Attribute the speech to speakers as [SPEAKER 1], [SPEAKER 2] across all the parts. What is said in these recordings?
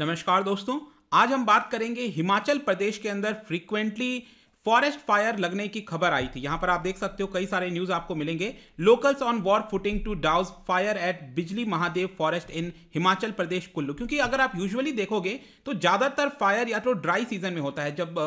[SPEAKER 1] नमस्कार दोस्तों आज हम बात करेंगे हिमाचल प्रदेश के अंदर फ्रीक्वेंटली फॉरेस्ट फायर लगने की खबर आई थी यहां पर आप देख सकते हो कई सारे न्यूज आपको मिलेंगे locals on war footing to douse fire at Bijli Mahadev forest in Himachal Pradesh Kullu क्योंकि अगर आप यूजुअली देखोगे तो ज्यादातर फायर या तो ड्राई सीजन में होता है जब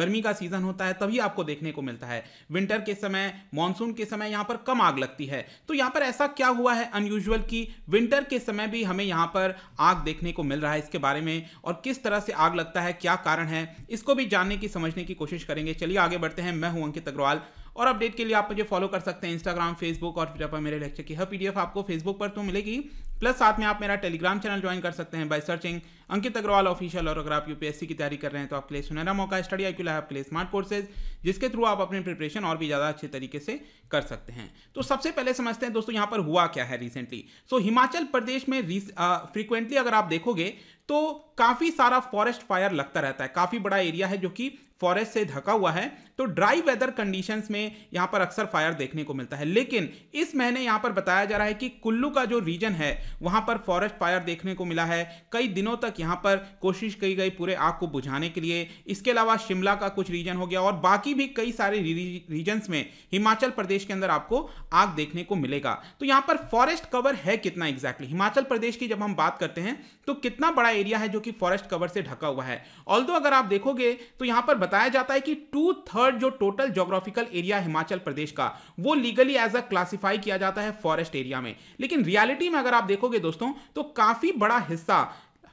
[SPEAKER 1] गर्मी का सीजन होता है तभी आपको देखने को मिलता है विंटर के समय मानसून के समय यहां पर कम आग लगती है तो यहां पर ऐसा क्या हुआ है अनयूजल की विंटर के समय भी हमें यहां पर आग देखने को मिल रहा है इसके बारे में और किस तरह से आग लगता है क्या कारण है इसको भी जानने की समझने की कोशिश करेंगे चलिए आगे बढ़ते हैं मैं हूं अंकित अग्रवाल और अपडेट के लिए आप मुझे फॉलो कर सकते हैं इंस्टाग्राम फेसबुक और ट्विटर पर मेरे लेक्चर की हर पीडीएफ आपको फेसबुक पर तो मिलेगी प्लस साथ में आप मेरा टेलीग्राम चैनल ज्वाइन कर सकते हैं by searching Ankit Agarwal official और अगर आप यूपीएससी की तैयारी कर रहे हैं तो आपके लिए सुनहरा मौका स्टडी आई है आपके लिए स्मार्ट कोर्सेज जिसके थ्रू आप अपनी प्रिपरेशन और भी ज़्यादा अच्छे तरीके से कर सकते हैं तो सबसे पहले समझते हैं दोस्तों यहाँ पर हुआ क्या है recently so so, Himachal Pradesh में फ्रीक्वेंटली अगर आप देखोगे तो काफ़ी सारा फॉरेस्ट फायर लगता रहता है काफ़ी बड़ा एरिया है जो कि फॉरेस्ट से ढका हुआ है तो ड्राई वेदर कंडीशंस में यहाँ पर अक्सर फायर देखने को मिलता है लेकिन इस महीने यहाँ पर बताया जा रहा है कि कुल्लू का जो रीजन है वहां पर फॉरेस्ट फायर देखने को मिला है कई दिनों तक यहां पर कोशिश की गई पूरे आग को बुझाने के लिए इसके अलावा शिमला का कुछ रीजन हो गया और बाकी भी कई सारे रीजन्स में हिमाचल प्रदेश के अंदर आपको आग देखने को मिलेगा तो यहां पर फॉरेस्ट कवर है कितना एग्जैक्टली हिमाचल प्रदेश की जब हम बात करते हैं तो कितना बड़ा एरिया है जो कि फॉरेस्ट कवर से ढका हुआ है ऑल्दो अगर आप देखोगे तो यहां पर बताया जाता है कि टू थर्ड जो total geographical area Himachal Pradesh का वो लीगली एज अ क्लासीफाई किया जाता है फॉरेस्ट एरिया में लेकिन रियलिटी में अगर आप देखोगे दोस्तों तो काफी बड़ा हिस्सा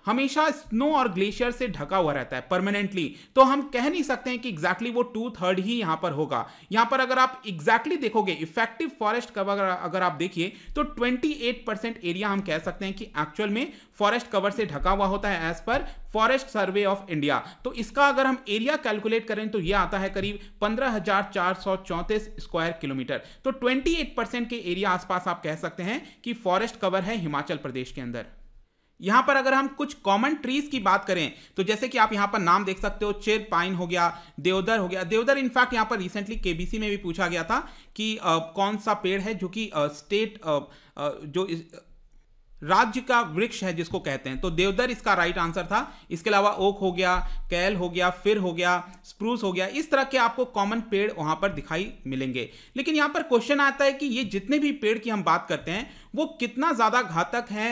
[SPEAKER 1] हमेशा स्नो और ग्लेशियर से ढका हुआ रहता है परमानेंटली तो हम कह नहीं सकते हैं कि एग्जैक्टली exactly वो टू थर्ड ही यहां पर होगा यहां पर अगर आप एग्जैक्टली exactly देखोगे इफेक्टिव फॉरेस्ट कवर अगर आप देखिए तो 28 एरिया हम कह सकते हैं कि एक्चुअल में फॉरेस्ट कवर से ढका हुआ होता है as per forest survey of India तो इसका अगर हम एरिया कैलकुलेट करें तो यह आता है करीब पंद्रह स्क्वायर किलोमीटर तो 28 परसेंट के एरिया आसपास आप कह सकते हैं कि फॉरेस्ट कवर है हिमाचल प्रदेश के अंदर यहां पर अगर हम कुछ कॉमन ट्रीज की बात करें तो जैसे कि आप यहां पर नाम देख सकते हो चेर पाइन हो गया देवदर हो गया देवदर इनफैक्ट यहां पर रिसेंटली केबीसी में भी पूछा गया था कि आ, कौन सा पेड़ है जो कि स्टेट आ, आ, जो इस, राज्य का वृक्ष है जिसको कहते हैं तो देवदर इसका राइट आंसर था इसके अलावा ओक हो गया कैल हो गया फिर हो गया स्प्रूस हो गया इस तरह के आपको कॉमन पेड़ वहां पर दिखाई मिलेंगे लेकिन यहां पर क्वेश्चन आता है कि ये जितने भी पेड़ की हम बात करते हैं वो कितना ज्यादा घातक है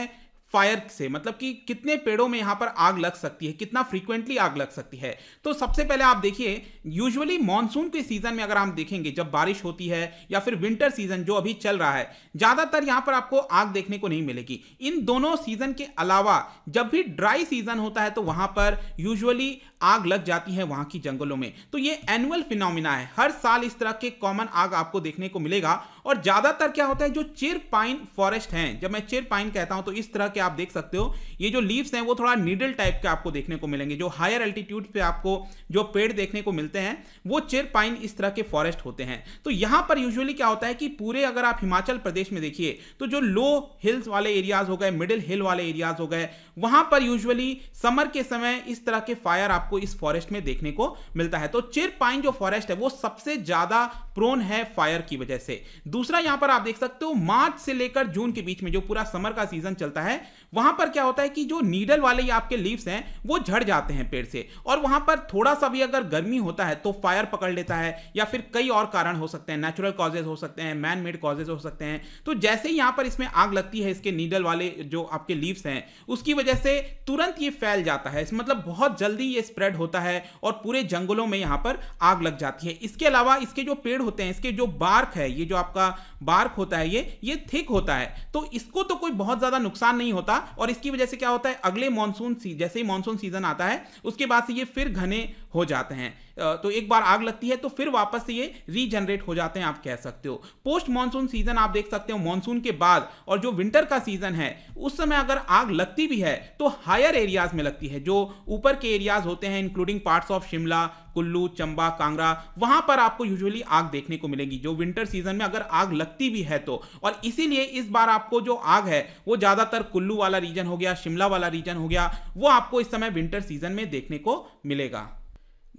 [SPEAKER 1] फायर से मतलब कि कितने पेड़ों में यहाँ पर आग लग सकती है कितना फ्रीक्वेंटली आग लग सकती है तो सबसे पहले आप देखिए यूजुअली मानसून के सीजन में अगर हम देखेंगे जब बारिश होती है या फिर विंटर सीजन जो अभी चल रहा है ज्यादातर यहाँ पर आपको आग देखने को नहीं मिलेगी इन दोनों सीजन के अलावा जब भी ड्राई सीजन होता है तो वहां पर यूजअली आग लग जाती है वहां की जंगलों में तो ये एनुअल फिनोमिना है हर साल इस तरह के कॉमन आग आपको देखने को मिलेगा और ज्यादातर क्या होता है जो चेर पाइन फॉरेस्ट हैं जब मैं चेर पाइन कहता हूं तो इस तरह के आप देख सकते हो ये जो लीव्स हैं वो थोड़ा नीडल टाइप के आपको देखने को मिलेंगे जो हायर एल्टीट्यूड पे आपको जो पेड़ देखने को मिलते हैं वो चेर पाइन इस तरह के फॉरेस्ट होते हैं तो यहां पर यूजली क्या होता है कि पूरे अगर आप हिमाचल प्रदेश में देखिए तो जो लो हिल्स वाले एरियाज हो गए मिडिल हिल वाले एरियाज हो गए वहां पर यूजली समर के समय इस तरह के फायर आपको इस फॉरेस्ट में देखने को मिलता है तो चिर पाइन जो फॉरेस्ट है वो सबसे ज्यादा प्रोन है फायर की वजह से दूसरा यहां पर आप देख सकते हो मार्च से लेकर जून के बीच में जो पूरा समर का सीजन चलता है वहां पर क्या होता है कि जो नीडल वाले आपके लीव्स हैं वो झड़ जाते हैं पेड़ से और वहां पर थोड़ा सा भी अगर गर्मी होता है तो फायर पकड़ लेता है या फिर कई और कारण हो सकते हैं नेचुरल कॉजेज हो सकते हैं मैन मेड कॉजेज हो सकते हैं तो जैसे ही यहां पर इसमें आग लगती है इसके नीडल वाले जो आपके लीव्स हैं उसकी वजह से तुरंत ये फैल जाता है मतलब बहुत जल्दी ये स्प्रेड होता है और पूरे जंगलों में यहां पर आग लग जाती है इसके अलावा इसके जो पेड़ होते हैं इसके जो बार्क है ये जो आपका आपका बार्क होता है ये ये थिक होता है तो इसको तो कोई बहुत ज़्यादा नुकसान नहीं होता और इसकी वजह से क्या होता है अगले मानसून जैसे ही मानसून सीजन आता है उसके बाद से ये फिर घने हो जाते हैं तो एक बार आग लगती है तो फिर वापस से ये रीजनरेट हो जाते हैं आप कह सकते हो पोस्ट मानसून सीजन आप देख सकते हो मानसून के बाद और जो विंटर का सीजन है उस समय अगर आग लगती भी है तो हायर एरियाज में लगती है जो ऊपर के एरियाज होते हैं including parts of Shimla Kullu Chamba Kangra वहां पर आपको यूजुअली आग देखने को मिलेगी जो विंटर सीजन में अगर आग लगती भी है तो और इसीलिए इस बार आपको जो आग है वो ज्यादातर कुल्लू वाला रीजन हो गया शिमला वाला रीजन हो गया वो आपको इस समय विंटर सीजन में देखने को मिलेगा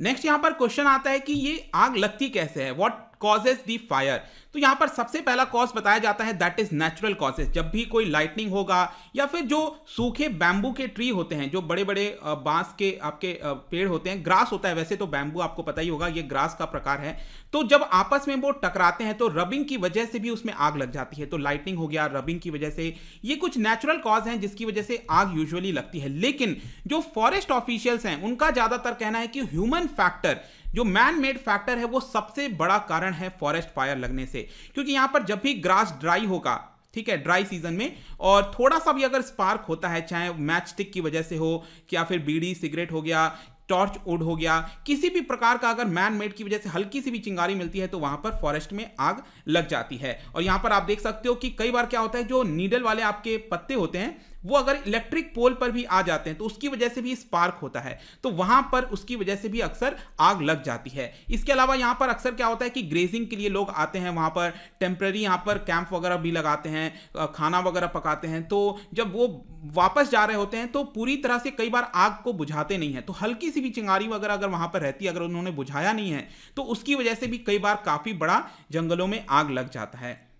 [SPEAKER 1] नेक्स्ट यहां पर क्वेश्चन आता है कि ये आग लगती कैसे है वॉट कॉजेज दी फायर तो यहां पर सबसे पहला कॉज बताया जाता है दैट इज नेचुरल कॉजेज जब भी कोई लाइटनिंग होगा या फिर जो सूखे बैंबू के ट्री होते हैं जो बड़े बड़े बांस के आपके पेड़ होते हैं ग्रास होता है वैसे तो बैंबू आपको पता ही होगा ये ग्रास का प्रकार है तो जब आपस में वो टकराते हैं तो रबिंग की वजह से भी उसमें आग लग जाती है तो लाइटनिंग हो गया रबिंग की वजह से ये कुछ नेचुरल कॉज हैं जिसकी वजह से आग यूजली लगती है लेकिन जो फॉरेस्ट ऑफिशियल्स हैं उनका ज्यादातर कहना है कि ह्यूमन फैक्टर जो मैन मेड फैक्टर है वो सबसे बड़ा कारण है फॉरेस्ट फायर लगने से क्योंकि यहां पर जब भी ग्रास ड्राई होगा ठीक है ड्राई सीजन में और थोड़ा सा भी अगर स्पार्क होता है चाहे मैच स्टिक की वजह से हो या फिर बीड़ी सिगरेट हो गया टॉर्च उड हो गया किसी भी प्रकार का अगर मैन मेड की वजह से हल्की सी भी चिंगारी मिलती है तो वहां पर फॉरेस्ट में आग लग जाती है और यहां पर आप देख सकते हो कि कई बार क्या होता है जो नीडल वाले आपके पत्ते होते हैं वो अगर इलेक्ट्रिक पोल पर भी आ जाते हैं तो उसकी वजह से भी स्पार्क होता है तो वहां पर उसकी वजह से भी अक्सर आग लग जाती है इसके अलावा यहाँ पर अक्सर क्या होता है कि ग्रेजिंग के लिए लोग आते हैं वहाँ पर टेम्प्रेरी यहाँ पर कैंप वगैरह भी लगाते हैं खाना वगैरह पकाते हैं तो जब वो वापस जा रहे होते हैं तो पूरी तरह से कई बार आग को बुझाते नहीं है तो हल्की सी भी चिंगारी वगैरह अगर वहां पर रहती है अगर उन्होंने बुझाया नहीं है तो उसकी वजह से भी कई बार काफी बड़ा जंगलों में आग लग जाता है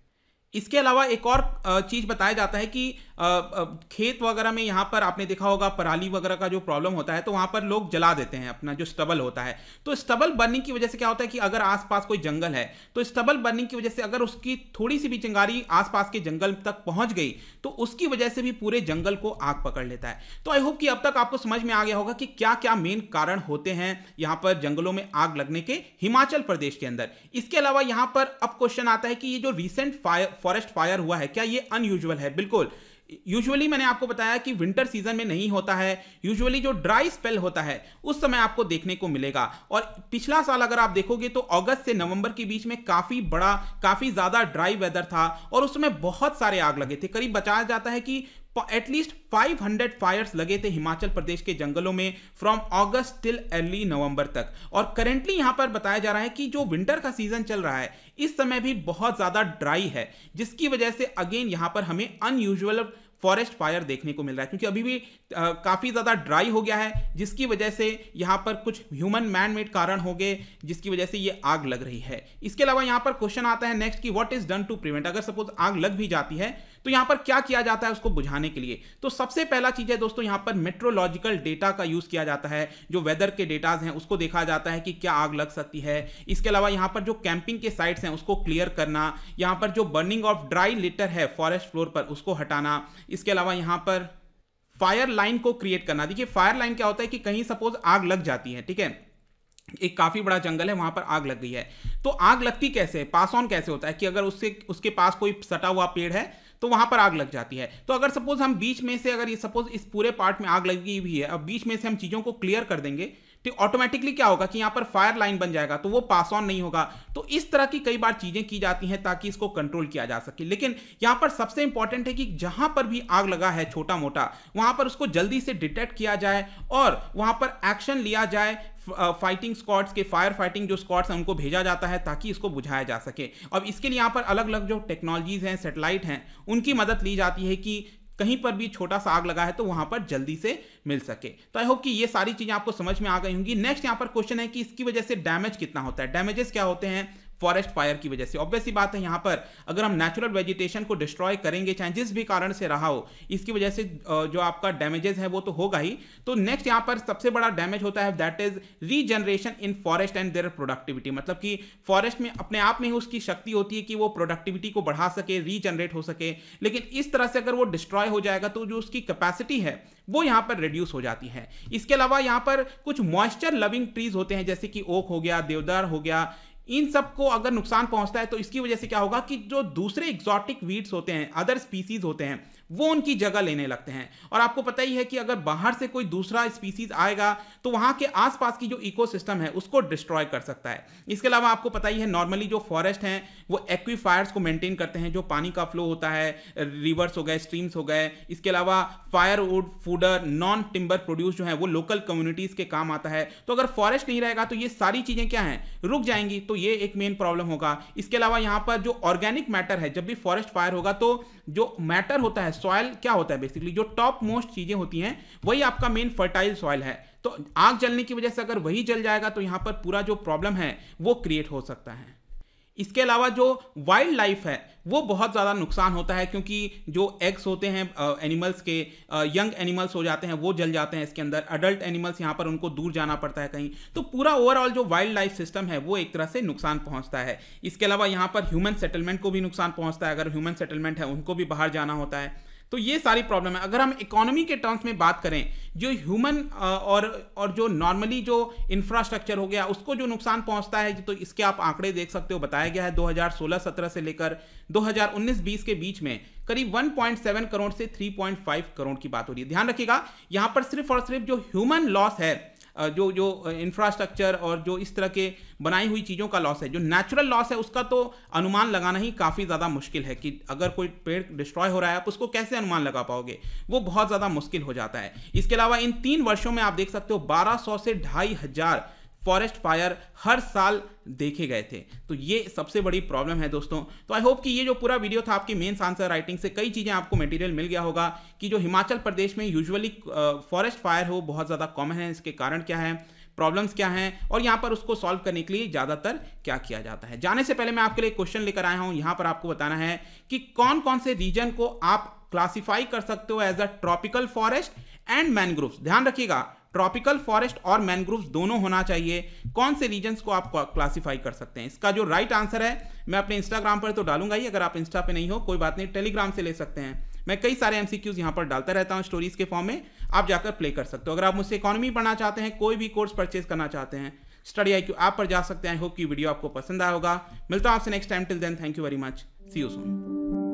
[SPEAKER 1] इसके अलावा एक और चीज़ बताया जाता है कि खेत वगैरह में यहाँ पर आपने देखा होगा पराली वगैरह का जो प्रॉब्लम होता है तो वहाँ पर लोग जला देते हैं अपना जो स्टबल होता है तो स्टबल बर्निंग की वजह से क्या होता है कि अगर आसपास कोई जंगल है तो स्टबल बर्निंग की वजह से अगर उसकी थोड़ी सी भी चिंगारी आसपास के जंगल तक पहुँच गई तो उसकी वजह से भी पूरे जंगल को आग पकड़ लेता है तो आई होप कि अब तक आपको समझ में आ गया होगा कि क्या क्या मेन कारण होते हैं यहाँ पर जंगलों में आग लगने के हिमाचल प्रदेश के अंदर इसके अलावा यहाँ पर अब क्वेश्चन आता है कि ये जो रिसेंट फायर फॉरेस्ट फायर हुआ है क्या ये अनयूजल है बिल्कुल यूजुअली मैंने आपको बताया कि विंटर सीजन में नहीं होता है यूजुअली जो ड्राई स्पेल होता है उस समय आपको देखने को मिलेगा और पिछला साल अगर आप देखोगे तो अगस्त से नवंबर के बीच में काफ़ी बड़ा काफ़ी ज़्यादा ड्राई वेदर था और उसमें बहुत सारे आग लगे थे करीब बताया जाता है कि एटलीस्ट 500 फायर्स लगे थे हिमाचल प्रदेश के जंगलों में from August till early November तक और करेंटली यहां पर बताया जा रहा है कि जो विंटर का सीजन चल रहा है इस समय भी बहुत ज्यादा ड्राई है जिसकी वजह से अगेन यहां पर हमें अनयूजल फॉरेस्ट फायर देखने को मिल रहा है क्योंकि अभी भी काफ़ी ज़्यादा ड्राई हो गया है जिसकी वजह से यहाँ पर कुछ ह्यूमन मैन मेड कारण हो गए जिसकी वजह से ये आग लग रही है इसके अलावा यहाँ पर क्वेश्चन आता है नेक्स्ट कि what is done to prevent अगर सपोज आग लग भी जाती है तो यहां पर क्या किया जाता है उसको बुझाने के लिए तो सबसे पहला चीज़ है दोस्तों यहां पर मेट्रोलॉजिकल डेटा का यूज़ किया जाता है जो वेदर के डेटाज हैं उसको देखा जाता है कि क्या आग लग सकती है इसके अलावा यहां पर जो कैंपिंग के साइट्स हैं उसको क्लियर करना यहां पर जो बर्निंग ऑफ ड्राई लिटर है फॉरेस्ट फ्लोर पर उसको हटाना इसके अलावा यहां पर फायर लाइन को क्रिएट करना देखिए फायर लाइन क्या होता है कि कहीं सपोज आग लग जाती है ठीक है एक काफ़ी बड़ा जंगल है वहां पर आग लग गई है तो आग लगती कैसे पास ऑन कैसे होता है कि अगर उससे उसके पास कोई सटा हुआ पेड़ है तो वहां पर आग लग जाती है तो अगर सपोज हम बीच में से अगर ये सपोज इस पूरे पार्ट में आग लगी हुई है अब बीच में से हम चीज़ों को क्लियर कर देंगे तो ऑटोमेटिकली क्या होगा कि यहाँ पर फायर लाइन बन जाएगा तो वो पास ऑन नहीं होगा तो इस तरह की कई बार चीज़ें की जाती हैं ताकि इसको कंट्रोल किया जा सके लेकिन यहाँ पर सबसे इंपॉर्टेंट है कि जहाँ पर भी आग लगा है छोटा मोटा वहाँ पर उसको जल्दी से डिटेक्ट किया जाए और वहाँ पर एक्शन लिया जाए फाइटिंग स्क्वाड्स के फायर फाइटिंग जो स्क्वाड्स हैं उनको भेजा जाता है ताकि इसको बुझाया जा सके अब इसके लिए यहाँ पर अलग अलग जो टेक्नोलॉजीज़ हैं सेटेलाइट हैं उनकी मदद ली जाती है कि कहीं पर भी छोटा सा आग लगा है तो वहां पर जल्दी से मिल सके तो आई होप कि ये सारी चीजें आपको समझ में आ गई होंगी नेक्स्ट यहां पर क्वेश्चन है कि इसकी वजह से डैमेज कितना होता है डैमेजेस क्या होते हैं फॉरेस्ट फायर की वजह से ऑब्वियसली बात है यहाँ पर अगर हम नेचुरल वेजिटेशन को डिस्ट्रॉय करेंगे चाहे जिस भी कारण से रहा हो इसकी वजह से जो आपका डैमेजेस है वो तो होगा ही तो नेक्स्ट यहाँ पर सबसे बड़ा डैमेज होता है that is regeneration in forest and their productivity मतलब कि फॉरेस्ट में अपने आप में ही उसकी शक्ति होती है कि वो प्रोडक्टिविटी को बढ़ा सके रीजनरेट हो सके लेकिन इस तरह से अगर वो डिस्ट्रॉय हो जाएगा तो जो उसकी कैपेसिटी है वो यहाँ पर रिड्यूस हो जाती है इसके अलावा यहाँ पर कुछ मॉइस्चर लविंग ट्रीज होते हैं जैसे कि ओक हो गया देवदार हो गया इन सबको अगर नुकसान पहुंचता है तो इसकी वजह से क्या होगा कि जो दूसरे एक्सॉटिक वीड्स होते हैं अदर स्पीसीज होते हैं वो उनकी जगह लेने लगते हैं और आपको पता ही है कि अगर बाहर से कोई दूसरा स्पीसीज आएगा तो वहाँ के आसपास की जो इकोसिस्टम है उसको डिस्ट्रॉय कर सकता है इसके अलावा आपको पता ही है नॉर्मली जो फॉरेस्ट हैं वो एक्वीफायर्स को मेंटेन करते हैं जो पानी का फ्लो होता है रिवर्स हो गए स्ट्रीम्स हो गए इसके अलावा firewood fodder non timber produce जो है वो लोकल कम्युनिटीज़ के काम आता है तो अगर फॉरेस्ट नहीं रहेगा तो ये सारी चीज़ें क्या हैं रुक जाएंगी तो तो ये एक मेन प्रॉब्लम होगा इसके अलावा यहाँ पर जो ऑर्गेनिक मैटर है जब भी फॉरेस्ट फायर होगा तो जो मैटर होता है सॉयल क्या होता है बेसिकली जो टॉप मोस्ट चीज़ें होती हैं वही आपका मेन फर्टाइल सॉयल है तो आग जलने की वजह से अगर वही जल जाएगा तो यहाँ पर पूरा जो प्रॉब्लम है वो क्रिएट हो सकता है इसके अलावा जो वाइल्ड लाइफ है वो बहुत ज़्यादा नुकसान होता है क्योंकि जो एग्स होते हैं एनिमल्स के यंग एनिमल्स हो जाते हैं वो जल जाते हैं इसके अंदर अडल्ट एनिमल्स यहाँ पर उनको दूर जाना पड़ता है कहीं तो पूरा ओवरऑल जो वाइल्ड लाइफ सिस्टम है वो एक तरह से नुकसान पहुँचता है इसके अलावा यहाँ पर ह्यूमन सेटलमेंट को भी नुकसान पहुँचता है अगर ह्यूमन सेटलमेंट है उनको भी बाहर जाना होता है तो ये सारी प्रॉब्लम है अगर हम इकोनॉमी के टर्म्स में बात करें जो ह्यूमन और और जो नॉर्मली जो इंफ्रास्ट्रक्चर हो गया उसको जो नुकसान पहुंचता है तो इसके आप आंकड़े देख सकते हो बताया गया है 2016-17 से लेकर 2019-20 के बीच में करीब 1.7 करोड़ से 3.5 करोड़ की बात हो रही है ध्यान रखिएगा यहां पर सिर्फ और सिर्फ जो ह्यूमन लॉस है जो जो इंफ्रास्ट्रक्चर और जो इस तरह के बनाई हुई चीज़ों का लॉस है जो नेचुरल लॉस है उसका तो अनुमान लगाना ही काफ़ी ज़्यादा मुश्किल है कि अगर कोई पेड़ डिस्ट्रॉय हो रहा है आप उसको कैसे अनुमान लगा पाओगे वो बहुत ज़्यादा मुश्किल हो जाता है इसके अलावा इन तीन वर्षों में आप देख सकते हो बारह से ढाई हज़ार फॉरेस्ट फायर हर साल देखे गए थे तो ये सबसे बड़ी प्रॉब्लम है दोस्तों तो आई होप कि ये जो पूरा वीडियो था आपकी मेन्स आंसर राइटिंग से कई चीज़ें आपको मटेरियल मिल गया होगा कि जो हिमाचल प्रदेश में यूजुअली फॉरेस्ट फायर हो बहुत ज़्यादा कॉमन है इसके कारण क्या है प्रॉब्लम्स क्या हैं और यहाँ पर उसको सॉल्व करने के लिए ज़्यादातर क्या किया जाता है जाने से पहले मैं आपके लिए क्वेश्चन लेकर आया हूँ यहाँ पर आपको बताना है कि कौन कौन से रीजन को आप क्लासीफाई कर सकते हो as a tropical forest and mangroves ध्यान रखिएगा ट्रॉपिकल फॉरेस्ट और मैनग्रोव्स दोनों होना चाहिए कौन से रीजन्स को आप क्लासीफाई कर सकते हैं इसका जो राइट आंसर है मैं अपने इंस्टाग्राम पर तो डालूंगा ही अगर आप इंस्टा पे नहीं हो कोई बात नहीं टेलीग्राम से ले सकते हैं मैं कई सारे एम सी यहाँ पर डालता रहता हूँ स्टोरीज के फॉर्म में आप जाकर प्ले कर सकते हो अगर आप मुझसे इकोनॉमी पढ़ना चाहते हैं कोई भी कोर्स परचेज करना चाहते हैं स्टडी आई क्यू आप पर जा सकते हैं होप कि वीडियो आपको पसंद आया होगा मिलता हूँ आपसे next time till then thank you very much see you soon